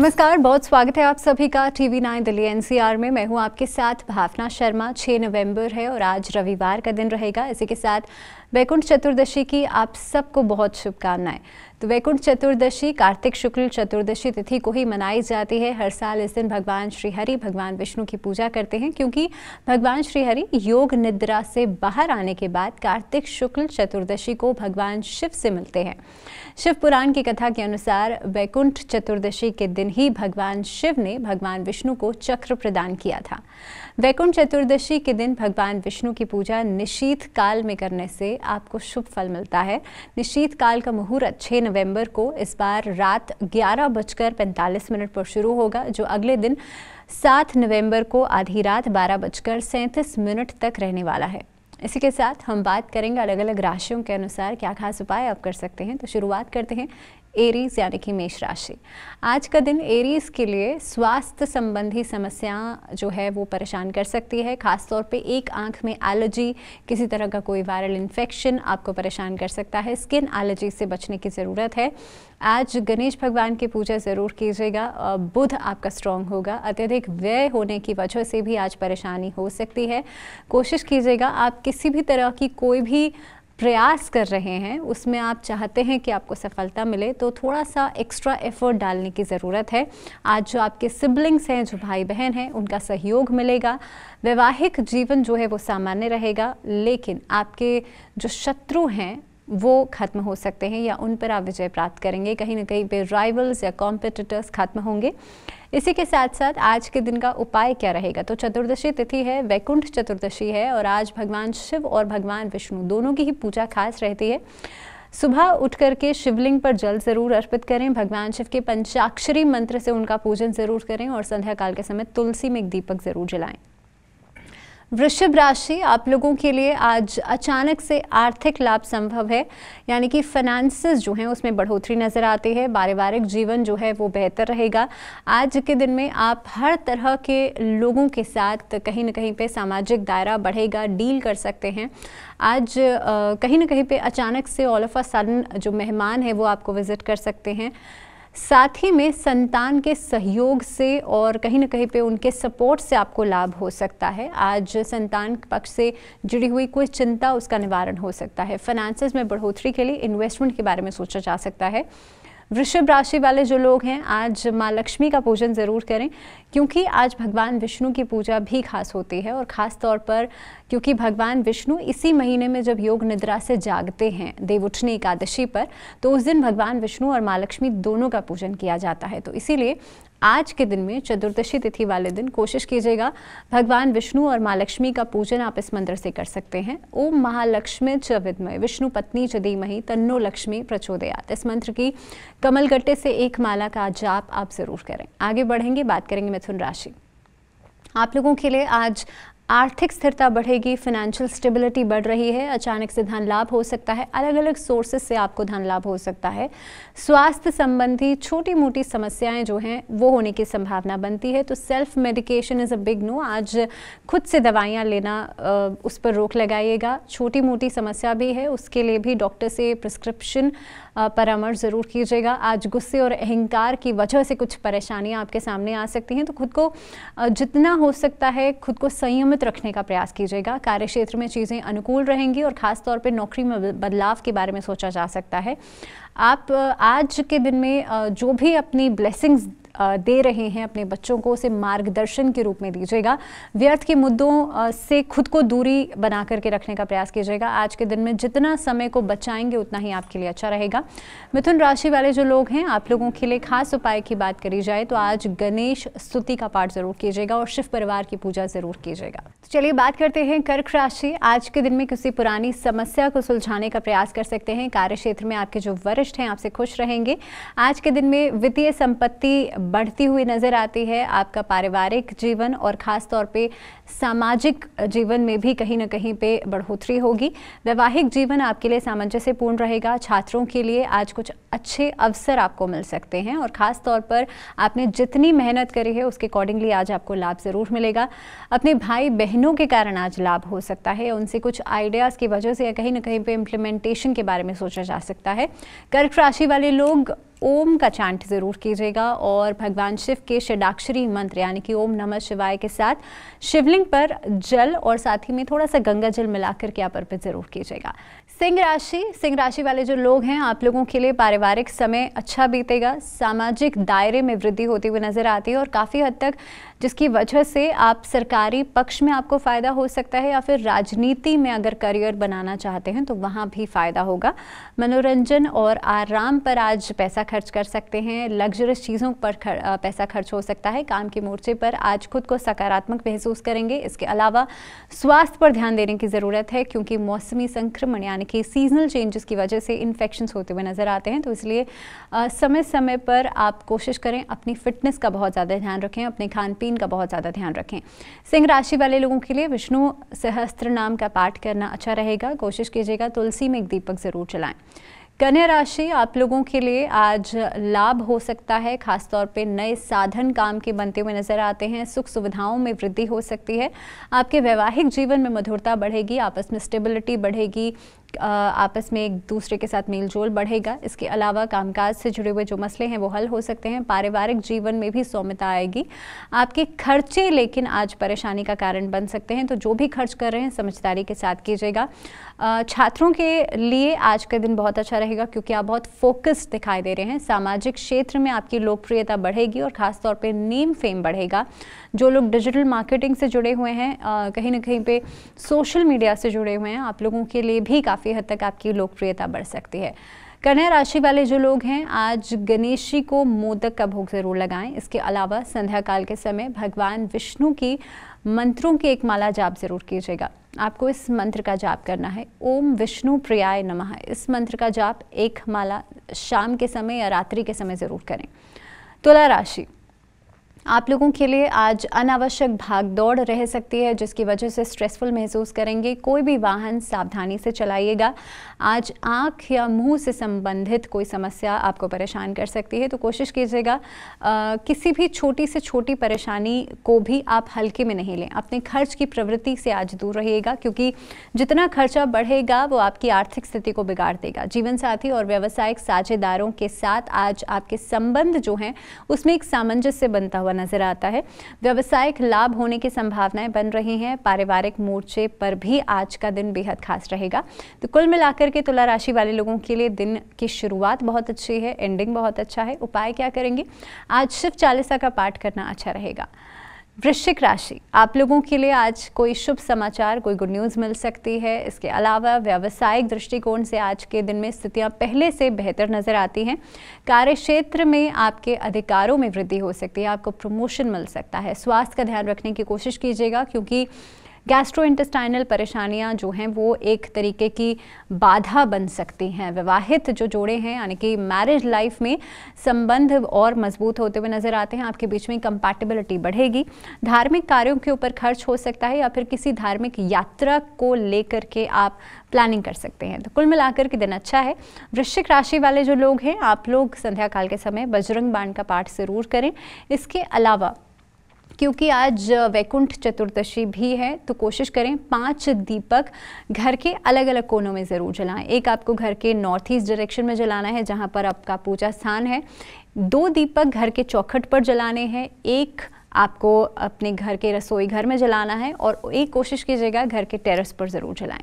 नमस्कार बहुत स्वागत है आप सभी का टीवी नाइन दिल्ली एनसीआर में मैं हूं आपके साथ भावना शर्मा 6 नवंबर है और आज रविवार का दिन रहेगा इसी के साथ वैकुंठ चतुर्दशी की आप सबको बहुत शुभकामनाएं तो वैकुंठ चतुर्दशी कार्तिक शुक्ल चतुर्दशी तिथि को ही मनाई जाती है हर साल इस दिन भगवान श्रीहरि भगवान विष्णु की पूजा करते हैं क्योंकि भगवान हरि योग निद्रा से बाहर आने के बाद कार्तिक शुक्ल चतुर्दशी को भगवान शिव से मिलते हैं शिव पुराण की कथा के अनुसार वैकुंठ चतुर्दशी के दिन ही भगवान शिव ने भगवान विष्णु को चक्र प्रदान किया था वैकुंठ चतुर्दशी के दिन भगवान विष्णु की पूजा निशीत काल में करने से आपको शुभ फल मिलता है निशीत काल का मुहूर्त 6 नवंबर को इस बार रात ग्यारह बजकर पैंतालीस मिनट पर शुरू होगा जो अगले दिन सात नवंबर को आधी रात बारह बजकर सैंतीस मिनट तक रहने वाला है इसी के साथ हम बात करेंगे अलग अलग राशियों के अनुसार क्या खास उपाय आप कर सकते हैं तो शुरुआत करते हैं एरीज यानी कि मेष राशि आज का दिन एरीज के लिए स्वास्थ्य संबंधी समस्या जो है वो परेशान कर सकती है खासतौर पे एक आंख में एलर्जी किसी तरह का कोई वायरल इन्फेक्शन आपको परेशान कर सकता है स्किन एलर्जी से बचने की ज़रूरत है आज गणेश भगवान की पूजा ज़रूर कीजिएगा बुध आपका स्ट्रांग होगा अत्यधिक व्यय होने की वजह से भी आज परेशानी हो सकती है कोशिश कीजिएगा आप किसी भी तरह की कोई भी प्रयास कर रहे हैं उसमें आप चाहते हैं कि आपको सफलता मिले तो थोड़ा सा एक्स्ट्रा एफर्ट डालने की ज़रूरत है आज जो आपके सिबलिंग्स हैं जो भाई बहन हैं उनका सहयोग मिलेगा वैवाहिक जीवन जो है वो सामान्य रहेगा लेकिन आपके जो शत्रु हैं वो ख़त्म हो सकते हैं या उन पर आप विजय प्राप्त करेंगे कहीं ना कहीं पे राइवल्स या कॉम्पिटिटर्स ख़त्म होंगे इसी के साथ साथ आज के दिन का उपाय क्या रहेगा तो चतुर्दशी तिथि है वैकुंठ चतुर्दशी है और आज भगवान शिव और भगवान विष्णु दोनों की ही पूजा खास रहती है सुबह उठ करके शिवलिंग पर जल ज़रूर अर्पित करें भगवान शिव के पंचाक्षरी मंत्र से उनका पूजन ज़रूर करें और संध्या काल के समय तुलसी में एक दीपक ज़रूर जलाएं वृषभ राशि आप लोगों के लिए आज अचानक से आर्थिक लाभ संभव है यानी कि फाइनेंसेस जो हैं उसमें बढ़ोतरी नज़र आती है पारिवारिक जीवन जो है वो बेहतर रहेगा आज के दिन में आप हर तरह के लोगों के साथ कहीं ना कहीं पे सामाजिक दायरा बढ़ेगा डील कर सकते हैं आज कहीं ना कहीं पे अचानक से ऑल ऑफ अ सडन जो मेहमान है वो आपको विज़िट कर सकते हैं साथ ही में संतान के सहयोग से और कहीं ना कहीं पे उनके सपोर्ट से आपको लाभ हो सकता है आज संतान पक्ष से जुड़ी हुई कोई चिंता उसका निवारण हो सकता है फाइनेंसिस में बढ़ोतरी के लिए इन्वेस्टमेंट के बारे में सोचा जा सकता है वृषभ राशि वाले जो लोग हैं आज माँ लक्ष्मी का पूजन ज़रूर करें क्योंकि आज भगवान विष्णु की पूजा भी खास होती है और ख़ास तौर पर क्योंकि भगवान विष्णु इसी महीने में जब योग निद्रा से जागते हैं देव उठनी एकादशी पर तो उस दिन भगवान विष्णु और माँ लक्ष्मी दोनों का पूजन किया जाता है तो इसीलिए आज के दिन में चतुर्दशी तिथि वाले दिन कोशिश कीजिएगा भगवान विष्णु और माँ लक्ष्मी का पूजन आप इस मंत्र से कर सकते हैं ओम महालक्ष्मी च विद्मय विष्णु पत्नी च धीमहि तन्नो लक्ष्मी प्रचोदयात इस मंत्र की कमल गट्टे से एक माला का जाप आप जरूर करें आगे बढ़ेंगे बात करेंगे मिथुन राशि आप लोगों के लिए आज आर्थिक स्थिरता बढ़ेगी फाइनेंशियल स्टेबिलिटी बढ़ रही है अचानक से धन लाभ हो सकता है अलग अलग सोर्सेस से आपको धन लाभ हो सकता है स्वास्थ्य संबंधी छोटी मोटी समस्याएं जो हैं वो होने की संभावना बनती है तो self medication is a big no आज खुद से दवाइयाँ लेना उस पर रोक लगाइएगा छोटी मोटी समस्या भी है उसके लिए भी डॉक्टर से प्रिस्क्रिप्शन परामर्श ज़रूर कीजिएगा आज गुस्से और अहंकार की वजह से कुछ परेशानियाँ आपके सामने आ सकती हैं तो खुद को जितना हो सकता है खुद को संयमित रखने का प्रयास कीजिएगा कार्य क्षेत्र में चीज़ें अनुकूल रहेंगी और ख़ासतौर पर नौकरी में बदलाव के बारे में सोचा जा सकता है आप आज के दिन में जो भी अपनी ब्लेसिंग्स दे रहे हैं अपने बच्चों को उसे मार्गदर्शन के रूप में दीजिएगा व्यर्थ के मुद्दों से खुद को दूरी बना करके रखने का प्रयास कीजिएगा आज के दिन में जितना समय को बचाएंगे उतना ही आपके लिए अच्छा रहेगा मिथुन राशि वाले जो लोग हैं आप लोगों के लिए खास उपाय की बात करी जाए तो आज गणेश स्तुति का पाठ जरूर कीजिएगा और शिव परिवार की पूजा जरूर कीजिएगा तो चलिए बात करते हैं कर्क राशि आज के दिन में किसी पुरानी समस्या को सुलझाने का प्रयास कर सकते हैं कार्य क्षेत्र में आपके जो वरिष्ठ हैं आपसे खुश रहेंगे आज के दिन में वित्तीय संपत्ति बढ़ती हुई नज़र आती है आपका पारिवारिक जीवन और ख़ास तौर पे सामाजिक जीवन में भी कहीं ना कहीं पे बढ़ोतरी होगी वैवाहिक जीवन आपके लिए सामंजस्यपूर्ण रहेगा छात्रों के लिए आज कुछ अच्छे अवसर आपको मिल सकते हैं और ख़ास तौर पर आपने जितनी मेहनत करी है उसके अकॉर्डिंगली आज आपको लाभ ज़रूर मिलेगा अपने भाई बहनों के कारण आज लाभ हो सकता है उनसे कुछ आइडियाज़ की वजह से या कहीं ना कहीं पर इम्प्लीमेंटेशन के बारे में सोचा जा सकता है कर्क राशि वाले लोग ओम का चांट ज़रूर कीजिएगा और भगवान शिव के षडाक्षरी मंत्र यानी कि ओम नमः शिवाय के साथ शिवलिंग पर जल और साथ ही में थोड़ा सा गंगा जल मिलाकर के आप अर्पित ज़रूर कीजिएगा सिंह राशि सिंह राशि वाले जो लोग हैं आप लोगों के लिए पारिवारिक समय अच्छा बीतेगा सामाजिक दायरे में वृद्धि होती हुई नज़र आती है और काफ़ी हद तक जिसकी वजह से आप सरकारी पक्ष में आपको फ़ायदा हो सकता है या फिर राजनीति में अगर करियर बनाना चाहते हैं तो वहाँ भी फ़ायदा होगा मनोरंजन और आराम पर आज पैसा खर्च कर सकते हैं लग्जरस चीज़ों पर खर, पैसा खर्च हो सकता है काम के मोर्चे पर आज खुद को सकारात्मक महसूस करेंगे इसके अलावा स्वास्थ्य पर ध्यान देने की ज़रूरत है क्योंकि मौसमी संक्रमण यानी के सीजनल चेंजेस की वजह से इन्फेक्शन होते हुए नज़र आते हैं तो इसलिए समय समय पर आप कोशिश करें अपनी फिटनेस का बहुत ज़्यादा ध्यान रखें अपने खान पीन का बहुत ज़्यादा ध्यान रखें सिंह राशि वाले लोगों के लिए विष्णु सहस्त्र नाम का पाठ करना अच्छा रहेगा कोशिश कीजिएगा तुलसी में एक दीपक ज़रूर चलाएँ कन्या राशि आप लोगों के लिए आज लाभ हो सकता है खासतौर पे नए साधन काम के बनते हुए नजर आते हैं सुख सुविधाओं में वृद्धि हो सकती है आपके वैवाहिक जीवन में मधुरता बढ़ेगी आपस में स्टेबिलिटी बढ़ेगी आपस में एक दूसरे के साथ मेल जोल बढ़ेगा इसके अलावा कामकाज से जुड़े हुए जो मसले हैं वो हल हो सकते हैं पारिवारिक जीवन में भी सौम्यता आएगी आपके खर्चे लेकिन आज परेशानी का कारण बन सकते हैं तो जो भी खर्च कर रहे हैं समझदारी के साथ कीजिएगा छात्रों के लिए आज का दिन बहुत अच्छा रहेगा क्योंकि आप बहुत फोकस्ड दिखाई दे रहे हैं सामाजिक क्षेत्र में आपकी लोकप्रियता बढ़ेगी और ख़ासतौर पर नेम फेम बढ़ेगा जो लोग डिजिटल मार्केटिंग से जुड़े हुए हैं कहीं ना कहीं पर सोशल मीडिया से जुड़े हुए हैं आप लोगों के लिए भी काफ़ी काफ़ी हद तक आपकी लोकप्रियता बढ़ सकती है कन्या राशि वाले जो लोग हैं आज गणेश जी को मोदक का भोग जरूर लगाएं इसके अलावा संध्या काल के समय भगवान विष्णु की मंत्रों की एक माला जाप जरूर कीजिएगा आपको इस मंत्र का जाप करना है ओम विष्णु प्रियाय नमः इस मंत्र का जाप एक माला शाम के समय या रात्रि के समय ज़रूर करें तुला राशि आप लोगों के लिए आज अनावश्यक भाग दौड़ रह सकती है जिसकी वजह से स्ट्रेसफुल महसूस करेंगे कोई भी वाहन सावधानी से चलाइएगा आज आँख या मुंह से संबंधित कोई समस्या आपको परेशान कर सकती है तो कोशिश कीजिएगा किसी भी छोटी से छोटी परेशानी को भी आप हल्के में नहीं लें अपने खर्च की प्रवृत्ति से आज दूर रहिएगा क्योंकि जितना खर्चा बढ़ेगा वो आपकी आर्थिक स्थिति को बिगाड़ देगा जीवन साथी और व्यावसायिक साझेदारों के साथ आज आपके संबंध जो हैं उसमें एक सामंजस्य बनता हुआ नजर आता है व्यवसायिक लाभ होने की संभावनाएं बन रही हैं पारिवारिक मोर्चे पर भी आज का दिन बेहद खास रहेगा तो कुल मिलाकर के तुला राशि वाले लोगों के लिए दिन की शुरुआत बहुत अच्छी है एंडिंग बहुत अच्छा है उपाय क्या करेंगे आज शिव चालीसा का पाठ करना अच्छा रहेगा वृश्चिक राशि आप लोगों के लिए आज कोई शुभ समाचार कोई गुड न्यूज़ मिल सकती है इसके अलावा व्यावसायिक दृष्टिकोण से आज के दिन में स्थितियां पहले से बेहतर नज़र आती हैं कार्य क्षेत्र में आपके अधिकारों में वृद्धि हो सकती है आपको प्रमोशन मिल सकता है स्वास्थ्य का ध्यान रखने की कोशिश कीजिएगा क्योंकि गैस्ट्रो इंटेस्टाइनल परेशानियाँ जो हैं वो एक तरीके की बाधा बन सकती हैं विवाहित जो जोड़े हैं यानी कि मैरिज लाइफ में संबंध और मजबूत होते हुए नज़र आते हैं आपके बीच में कंपैटिबिलिटी बढ़ेगी धार्मिक कार्यों के ऊपर खर्च हो सकता है या फिर किसी धार्मिक यात्रा को लेकर के आप प्लानिंग कर सकते हैं तो कुल मिलाकर के दिन अच्छा है वृश्चिक राशि वाले जो लोग हैं आप लोग संध्या काल के समय बजरंग बाण का पाठ ज़रूर करें इसके अलावा क्योंकि आज वैकुंठ चतुर्दशी भी है तो कोशिश करें पांच दीपक घर के अलग अलग कोनों में ज़रूर जलाएं एक आपको घर के नॉर्थ ईस्ट डायरेक्शन में जलाना है जहां पर आपका पूजा स्थान है दो दीपक घर के चौखट पर जलाने हैं एक आपको अपने घर के रसोई घर में जलाना है और एक कोशिश कीजिएगा घर के टेरस पर ज़रूर जलाएं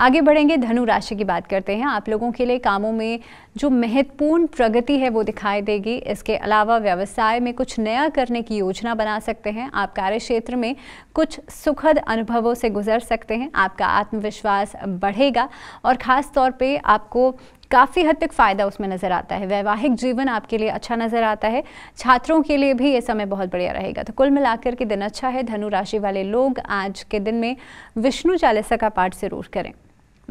आगे बढ़ेंगे धनु राशि की बात करते हैं आप लोगों के लिए कामों में जो महत्वपूर्ण प्रगति है वो दिखाई देगी इसके अलावा व्यवसाय में कुछ नया करने की योजना बना सकते हैं आप कार्य क्षेत्र में कुछ सुखद अनुभवों से गुजर सकते हैं आपका आत्मविश्वास बढ़ेगा और ख़ास तौर पे आपको काफ़ी हद तक फ़ायदा उसमें नज़र आता है वैवाहिक जीवन आपके लिए अच्छा नज़र आता है छात्रों के लिए भी ये समय बहुत बढ़िया रहेगा तो कुल मिलाकर के दिन अच्छा है धनु राशि वाले लोग आज के दिन में विष्णु चालीसा का पाठ ज़रूर करें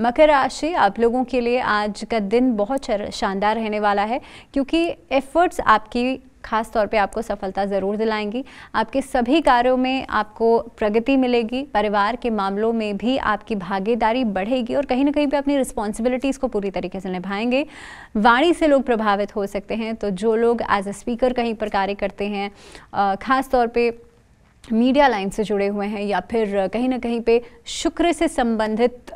मकर राशि आप लोगों के लिए आज का दिन बहुत शानदार रहने वाला है क्योंकि एफर्ट्स आपकी खास तौर पे आपको सफलता ज़रूर दिलाएंगी आपके सभी कार्यों में आपको प्रगति मिलेगी परिवार के मामलों में भी आपकी भागीदारी बढ़ेगी और कहीं ना कहीं पे अपनी रिस्पॉन्सिबिलिटीज़ को पूरी तरीके से निभाएंगे वाणी से लोग प्रभावित हो सकते हैं तो जो लोग एज ए स्पीकर कहीं पर कार्य करते हैं ख़ास तौर पर मीडिया लाइन से जुड़े हुए हैं या फिर कहीं ना कहीं पे शुक्र से संबंधित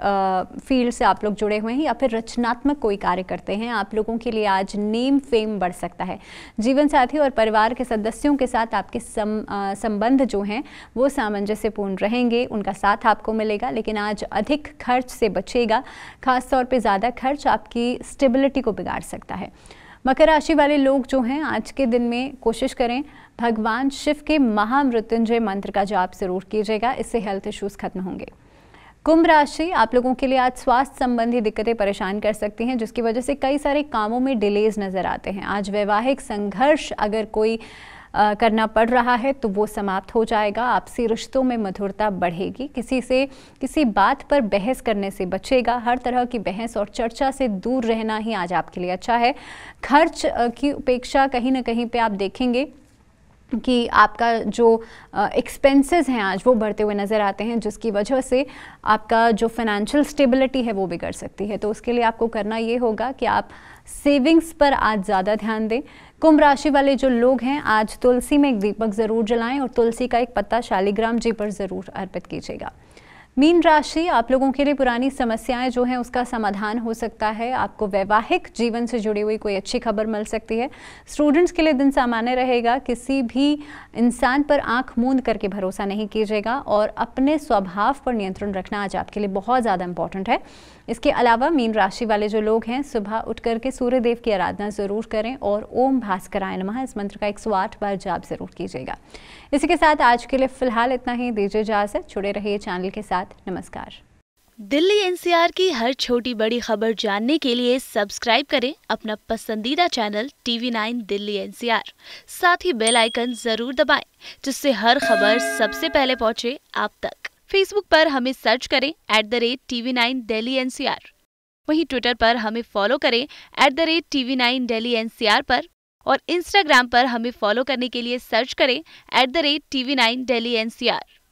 फील्ड से आप लोग जुड़े हुए हैं या फिर रचनात्मक कोई कार्य करते हैं आप लोगों के लिए आज नेम फेम बढ़ सकता है जीवन साथी और परिवार के सदस्यों के साथ आपके सम, आ, संबंध जो हैं वो सामंजस्यपूर्ण रहेंगे उनका साथ आपको मिलेगा लेकिन आज अधिक खर्च से बचेगा खासतौर पर ज़्यादा खर्च आपकी स्टेबिलिटी को बिगाड़ सकता है मकर राशि वाले लोग जो हैं आज के दिन में कोशिश करें भगवान शिव के महामृत्युंजय मंत्र का जाप जरूर कीजिएगा इससे हेल्थ इश्यूज खत्म होंगे कुंभ राशि आप लोगों के लिए आज स्वास्थ्य संबंधी दिक्कतें परेशान कर सकती हैं जिसकी वजह से कई सारे कामों में डिलेज नज़र आते हैं आज वैवाहिक संघर्ष अगर कोई करना पड़ रहा है तो वो समाप्त हो जाएगा आपसी रिश्तों में मधुरता बढ़ेगी किसी से किसी बात पर बहस करने से बचेगा हर तरह की बहस और चर्चा से दूर रहना ही आज आपके लिए अच्छा है खर्च की उपेक्षा कहीं ना कहीं पर आप देखेंगे कि आपका जो एक्सपेंसेस हैं आज वो बढ़ते हुए नज़र आते हैं जिसकी वजह से आपका जो फाइनेंशियल स्टेबिलिटी है वो बिगड़ सकती है तो उसके लिए आपको करना ये होगा कि आप सेविंग्स पर आज ज़्यादा ध्यान दें कुंभ राशि वाले जो लोग हैं आज तुलसी में एक दीपक ज़रूर जलाएं और तुलसी का एक पत्ता शालिग्राम जी पर ज़रूर अर्पित कीजिएगा मीन राशि आप लोगों के लिए पुरानी समस्याएं जो हैं उसका समाधान हो सकता है आपको वैवाहिक जीवन से जुड़ी हुई कोई अच्छी खबर मिल सकती है स्टूडेंट्स के लिए दिन सामान्य रहेगा किसी भी इंसान पर आंख मूंद करके भरोसा नहीं कीजिएगा और अपने स्वभाव पर नियंत्रण रखना आज आपके लिए बहुत ज़्यादा इंपॉर्टेंट है इसके अलावा मीन राशि वाले जो लोग हैं सुबह उठ करके सूर्य देव की आराधना ज़रूर करें और ओम भास्कराय नमः इस मंत्र का आठ बार जाप ज़रूर कीजिएगा इसी के साथ आज के लिए फ़िलहाल इतना ही दीजिए इजाज़त जुड़े रहिए चैनल के साथ साथ नमस्कार दिल्ली एनसीआर की हर छोटी बड़ी खबर जानने के लिए सब्सक्राइब करें अपना पसंदीदा channel TV nine Delhi NCR साथ ही बेल आइकन जरूर दबाएं जिससे हर खबर सबसे पहले पहुंचे आप तक फेसबुक पर हमें सर्च करें at the rate TV nine Delhi NCR वहीं ट्विटर पर हमें फॉलो करें at the rate TV nine Delhi NCR पर और इंस्टाग्राम पर हमें फॉलो करने के लिए सर्च करें at the rate TV nine Delhi NCR